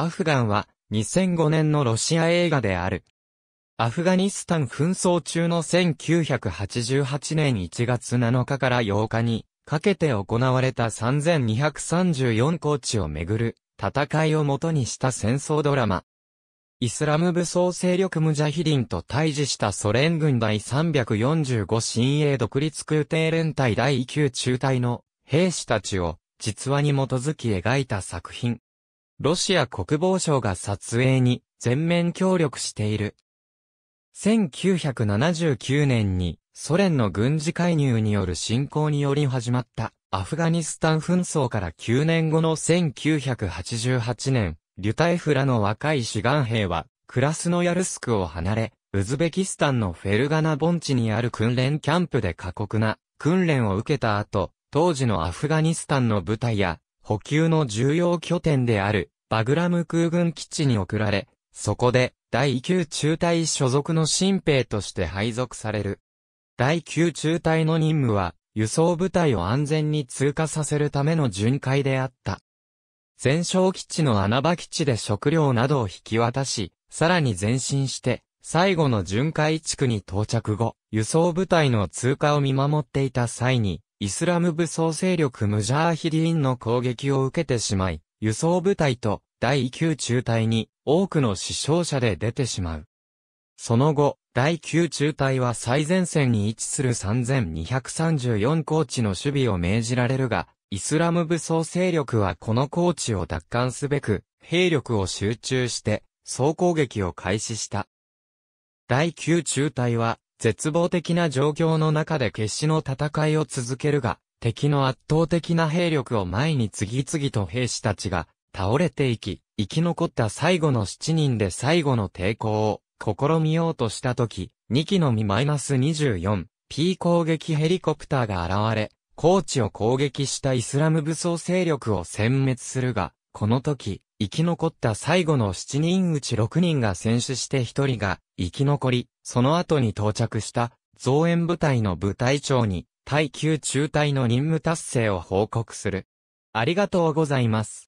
アフガンは2005年のロシア映画である。アフガニスタン紛争中の1988年1月7日から8日にかけて行われた3234高地をめぐる戦いをもとにした戦争ドラマ。イスラム武装勢力ムジャヒリンと対峙したソ連軍第345新鋭独立空挺連隊第9中隊の兵士たちを実話に基づき描いた作品。ロシア国防省が撮影に全面協力している。1979年にソ連の軍事介入による侵攻により始まったアフガニスタン紛争から9年後の1988年、リュタイフラの若い志願兵はクラスノヤルスクを離れ、ウズベキスタンのフェルガナ盆地にある訓練キャンプで過酷な訓練を受けた後、当時のアフガニスタンの部隊や補給の重要拠点である、バグラム空軍基地に送られ、そこで、第9中隊所属の新兵として配属される。第9中隊の任務は、輸送部隊を安全に通過させるための巡回であった。前哨基地の穴場基地で食料などを引き渡し、さらに前進して、最後の巡回地区に到着後、輸送部隊の通過を見守っていた際に、イスラム武装勢力ムジャーヒディーンの攻撃を受けてしまい、輸送部隊と第9中隊に多くの死傷者で出てしまう。その後、第9中隊は最前線に位置する3234高地の守備を命じられるが、イスラム武装勢力はこの高地を奪還すべく、兵力を集中して、総攻撃を開始した。第9中隊は、絶望的な状況の中で決死の戦いを続けるが、敵の圧倒的な兵力を前に次々と兵士たちが倒れていき、生き残った最後の7人で最後の抵抗を試みようとしたとき、2機のみ -24P 攻撃ヘリコプターが現れ、高地を攻撃したイスラム武装勢力を殲滅するが、この時、生き残った最後の7人うち6人が戦死して1人が生き残り、その後に到着した増援部隊の部隊長に、対久中隊の任務達成を報告する。ありがとうございます。